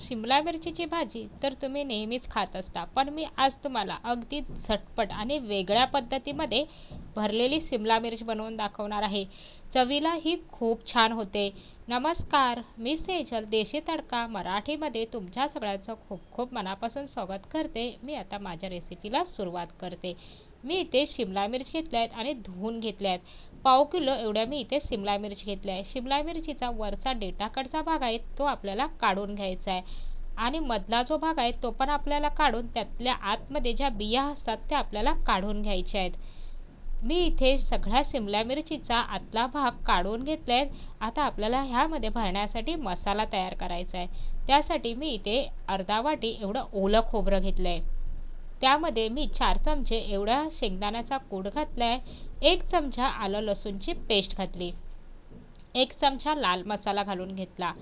शिमला मिरचीची भाजी तर तुम्ही नेहमीच खात असता पण मी आज तुम्हाला अगदी झटपट आणि वेगळ्या पद्धतीमध्ये भरलेली शिमला मिरच बनवून दाखवणार आहे चवीला ही खूप छान होते नमस्कार मी सेजल देशी तडका मराठीमध्ये तुमच्या सगळ्यांचं खूप खूप मनापासून स्वागत करते मी आता माझ्या रेसिपीला सुरुवात करते मी इथे शिमला मिरच घेतल्या आहेत आणि धुवून घेतल्या आहेत पाव किलो एवढ्या मी इथे शिमला मिरची घेतली आहे शिमला मिरचीचा वरचा डेटाकडचा भाग आहे तो आपल्याला काढून घ्यायचा आहे आणि मधला जो भाग आहे तो पण आपल्याला काढून त्यातल्या आतमध्ये ज्या बिया असतात त्या आपल्याला काढून घ्यायच्या आहेत मी इथे सगळ्या शिमला मिरचीचा आतला भाग काढून घेतला आहे आता आपल्याला ह्यामध्ये भरण्यासाठी मसाला तयार करायचा आहे त्यासाठी मी इथे अर्धा वाटी एवढं ओलं खोबरं घेतलं आहे त्यामध्ये मी चार चमचे एवढा शेंगदाण्याचा कूड घातला आहे एक चमचा आलं लसूणची पेस्ट घातली एक चमचा लाल मसाला घालून घेतला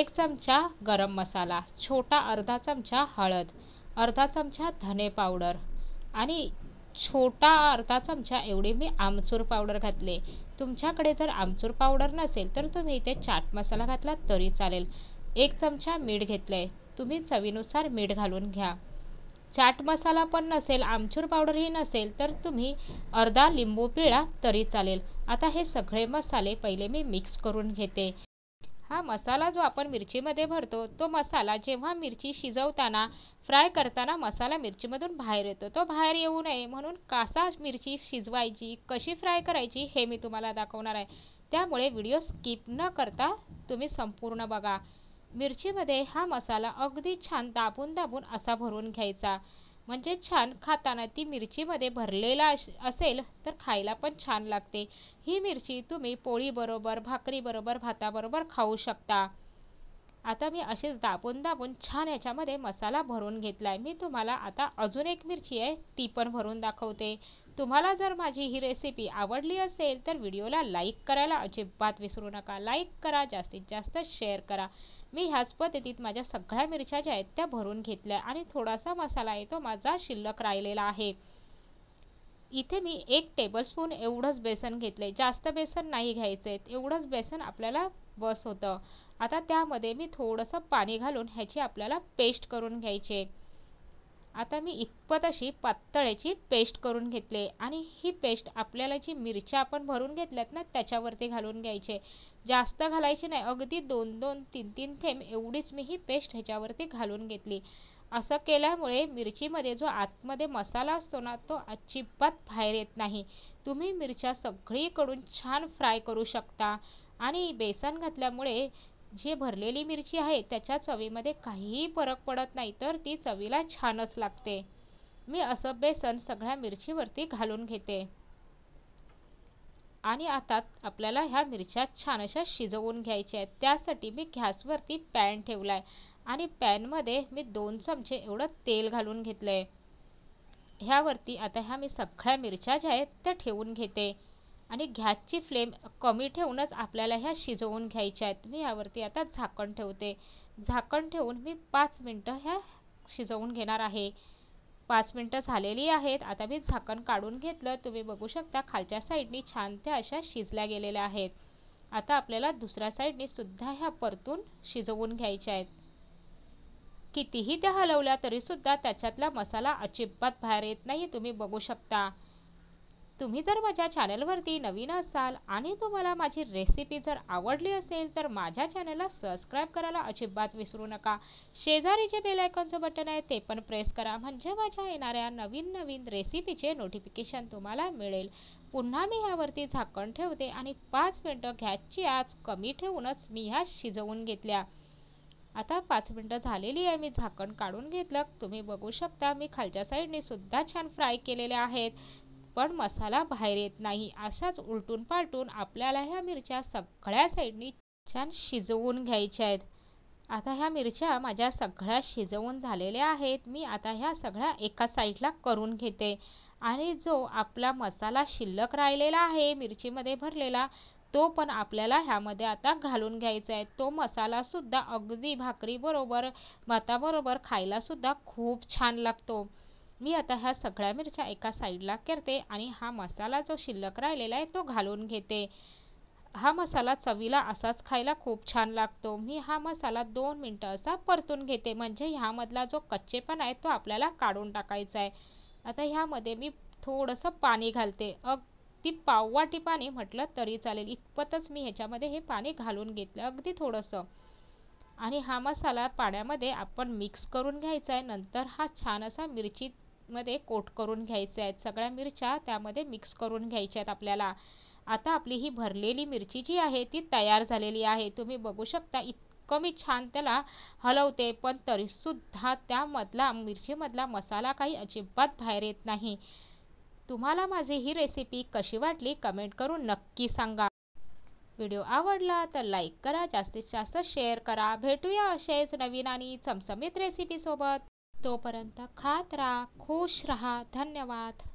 एक चमचा गरम मसाला छोटा अर्धा चमचा हळद अर्धा चमचा धने पावडर आणि छोटा अर्धा चमचा एवढी मी आमचूर पावडर घातले तुमच्याकडे जर आमचूर पावडर नसेल तर तुम्ही इथे चाट मसाला घातला तरी चालेल एक चमचा मीठ घेतलं आहे तुम्ही चवीनुसार मीठ घालून घ्या चाट मसाला पण नसेल आमचूर पावडरही नसेल तर तुम्ही अर्धा लिंबू पिळा तरी चालेल आता हे सगळे मसाले पहिले मी मिक्स करून घेते हा मसाला जो आपण मिरचीमध्ये भरतो तो मसाला जेव्हा मिरची शिजवताना फ्राय करताना मसाला मिरचीमधून बाहेर येतो तो बाहेर येऊ नये म्हणून कासा मिरची शिजवायची कशी फ्राय करायची हे मी तुम्हाला दाखवणार आहे त्यामुळे व्हिडिओ स्किप न करता तुम्ही संपूर्ण बघा मिरचीमध्ये हा मसाला अगदी छान दाबून दाबून असा भरून घ्यायचा म्हणजे छान खाताना ती मिरचीमध्ये भरलेला असेल तर खायला पण छान लागते ही मिरची तुम्ही पोळीबरोबर बरोबर भाताबरोबर खाऊ शकता आता मी असेच दाबून दाबून छान याच्यामध्ये मसाला भरून घेतला आहे मी तुम्हाला आता अजून एक मिरची आहे ती पण भरून दाखवते तुम्हाला जर माझी ही रेसिपी आवडली असेल तर व्हिडिओला लाईक करायला अजिबात विसरू नका लाईक करा जास्तीत जास्त शेअर करा मी ह्याच पद्धतीत माझ्या सगळ्या मिरच्या ज्या आहेत त्या भरून घेतल्या आणि थोडासा मसाला आहे तो माझा शिल्लक राहिलेला आहे इथे मी एक टेबलस्पून एवढंच बेसन घेतले जास्त बेसन नाही घ्यायचं एवढंच बेसन आपल्याला बस होतं आता त्यामध्ये मी थोडंसं पाणी घालून ह्याची आपल्याला पेस्ट करून घ्यायची आता मी इतपत अशी पातळ्याची पेस्ट करून घेतले आणि ही पेस्ट आपल्याला जी मिरच्या आपण भरून घेतल्यात ना त्याच्यावरती घालून घ्यायचे जास्त घालायची नाही अगदी दोन दोन तीन तीन थेंब एवढीच मी ही पेस्ट ह्याच्यावरती घालून घेतली असं केल्यामुळे मिरचीमध्ये जो आतमध्ये मसाला असतो ना तो अजिबात बाहेर येत नाही तुम्ही मिरच्या सगळीकडून छान फ्राय करू शकता आणि बेसन घातल्यामुळे जे भरलेली मिरची आहे त्याच्या चवीमध्ये काहीही फरक पडत नाही तर ती चवीला छानच लागते मी असं बेसन सगळ्या मिरचीवरती घालून घेते आणि आता आपल्याला ह्या मिरच्या छान अशा शिजवून घ्यायच्या आहेत त्यासाठी मी गॅसवरती पॅन ठेवला आहे आणि पॅनमध्ये मी दोन चमचे एवढं तेल घालून घेतलं आहे ह्यावरती आता ह्या मी सगळ्या मिरच्या ज्या आहेत त्या ठेवून घेते आणि घॅसची फ्लेम कमी ठेवूनच आपल्याला ह्या शिजवून घ्यायच्या आहेत मी यावरती आता झाकण ठेवते झाकण ठेवून मी पाच मिनटं ह्या शिजवून घेणार आहे पाच मिनटं झालेली आहेत आता मी झाकण काढून घेतलं तुम्ही बघू शकता खालच्या साईडनी छान त्या अशा शिजल्या गेलेल्या आहेत आता आपल्याला दुसऱ्या साईडने सुद्धा ह्या परतून शिजवून घ्यायच्या आहेत कितीही त्या हलवल्या तरीसुद्धा त्याच्यातला मसाला अजिबात बाहेर येत नाही तुम्ही बघू शकता तुम्ही जर माझ्या चॅनलवरती नवीन असाल आणि तुम्हाला माझी रेसिपी जर आवडली असेल तर माझ्या चॅनलला सबस्क्राईब करायला अजिबात विसरू नका शेजारी जे बेल बटन आहे ते पण प्रेस करा म्हणजे माझ्या येणाऱ्या नवीन नवीन रेसिपीचे नोटिफिकेशन तुम्हाला मिळेल पुन्हा मी ह्यावरती झाकण ठेवते आणि पाच मिनटं गॅसची आज कमी ठेवूनच मी ह्या शिजवून घेतल्या आता पाच मिनटं झालेली आहे मी झाकण काढून घेतलं तुम्ही बघू शकता मी खालच्या साईडने सुद्धा छान फ्राय केलेले आहेत पण मसाला बाहेर येत नाही अशाच उलटून पालटून आपल्याला ह्या मिरच्या सगळ्या साईडनी छान शिजवून घ्यायच्या आहेत आता ह्या मिरच्या माझ्या सगळ्या शिजवून झालेल्या आहेत मी आता ह्या सगळ्या एका साईडला करून घेते आणि जो आपला मसाला शिल्लक राहिलेला आहे मिरचीमध्ये भरलेला तो पण आपल्याला ह्यामध्ये आता घालून घ्यायचा आहे तो मसालासुद्धा अगदी भाकरीबरोबर भाताबरोबर खायलासुद्धा खूप छान लागतो मी आता ह्या सगळ्या मिरच्या एका साईडला करते आणि हा मसाला जो शिल्लक राहिलेला आहे तो घालून घेते हा मसाला चवीला असाच खायला खूप छान लागतो मी हा मसाला दोन मिनटं असा परतून घेते म्हणजे ह्यामधला जो कच्चेपण आहे तो आपल्याला काढून टाकायचा आहे आता ह्यामध्ये मी थोडंसं पाणी घालते अगदी पाववाटी पाणी म्हटलं तरी चालेल इतपतच मी ह्याच्यामध्ये हे पाणी घालून घेतलं अगदी थोडंसं आणि हा मसाला पाण्यामध्ये आपण मिक्स करून घ्यायचा आहे नंतर हा छान असा मिरची मध्ये कोट करून घ्यायचे आहेत सगळ्या मिरच्या त्यामध्ये मिक्स करून घ्यायच्या आहेत आपल्याला आता आपली ही भरलेली मिरची जी आहे ती तयार झालेली आहे तुम्ही बघू शकता इतकं मी छान त्याला हलवते पण तरीसुद्धा त्यामधला मिरचीमधला मसाला काही अजिबात बाहेर येत नाही तुम्हाला माझी ही रेसिपी कशी वाटली कमेंट करून नक्की सांगा व्हिडिओ आवडला तर लाईक करा जास्तीत जास्त शेअर करा भेटूया असेच नवीन आणि चमचमीत रेसिपीसोबत तोपर्यंत खात राहा खुश राहा धन्यवाद